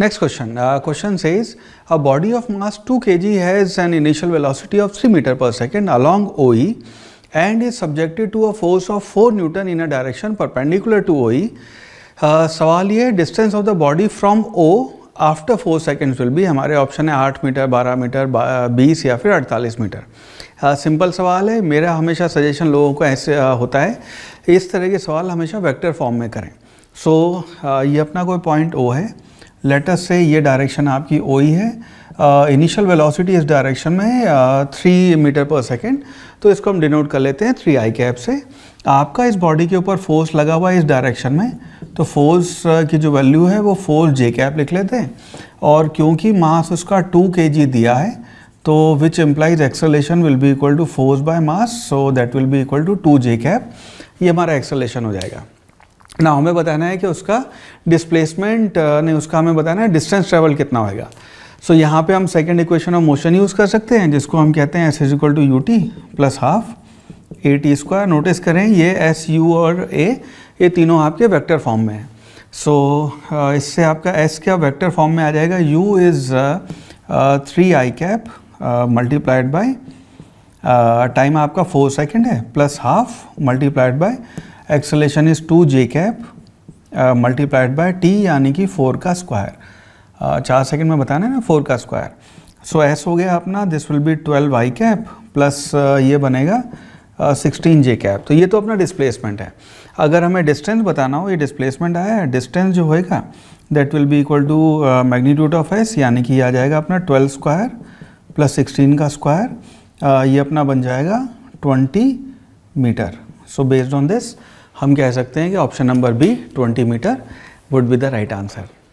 next question question से is a body of mass two k g has an initial velocity of three meter per second along O E and is subjected to a force of four newton in a direction perpendicular to O E सवाल ये distance of the body from O after four seconds will भी हमारे option है आठ metre बारह metre बीस या फिर अड़तालीस मीटर सिंपल uh, सवाल है मेरा हमेशा सजेशन लोगों को ऐसे uh, होता है इस तरह के सवाल हमेशा वैक्टर फॉर्म में करें सो so, uh, ये अपना कोई पॉइंट ओ है लेटस से ये डायरेक्शन आपकी ओ ही है इनिशियल uh, वेलोसिटी इस डायरेक्शन में थ्री मीटर पर सेकेंड तो इसको हम डिनोट कर लेते हैं थ्री आई कैप से आपका इस बॉडी के ऊपर फोर्स लगा हुआ है इस डायरेक्शन में तो फोर्स की जो वैल्यू है वो फोर्स जे कैप लिख लेते हैं और क्योंकि मास उसका टू के जी दिया है तो which implies acceleration will be equal to force by mass so that will be equal to two j cap ये हमारा एक्सलेशन हो जाएगा ना हमें बताना है कि उसका डिस्प्लेसमेंट नहीं उसका हमें बताना है डिस्टेंस ट्रेवल कितना होएगा सो so, यहाँ पे हम second equation of motion use कर सकते हैं जिसको हम कहते हैं s is equal to u t plus half a t square notice करें ये एस यू और ए ये तीनों आपके वेक्टर फॉर्म में है सो so, इससे आपका एस क्या वेक्टर फॉर्म में आ जाएगा u is three i cap multiplied by time आपका फोर सेकेंड है plus half multiplied by acceleration is two j cap multiplied by t यानी कि फोर का स्क्वायर चार सेकंड में बताना है ना फोर का स्क्वायर सो एस हो गया अपना this will be twelve y cap plus ये बनेगा सिक्सटीन जे कैप तो ये तो अपना डिस्प्लेसमेंट है अगर हमें डिस्टेंस बताना हो ये डिस्प्लेसमेंट आया है डिस्टेंस जो होएगा that will be equal to magnitude of s यानी कि आ जाएगा अपना ट्वेल्व स्क्वायर प्लस सिक्सटीन का स्क्वायर ये अपना बन जाएगा twenty meter so based on this हम कह सकते हैं कि option number B 20 meter would be the right answer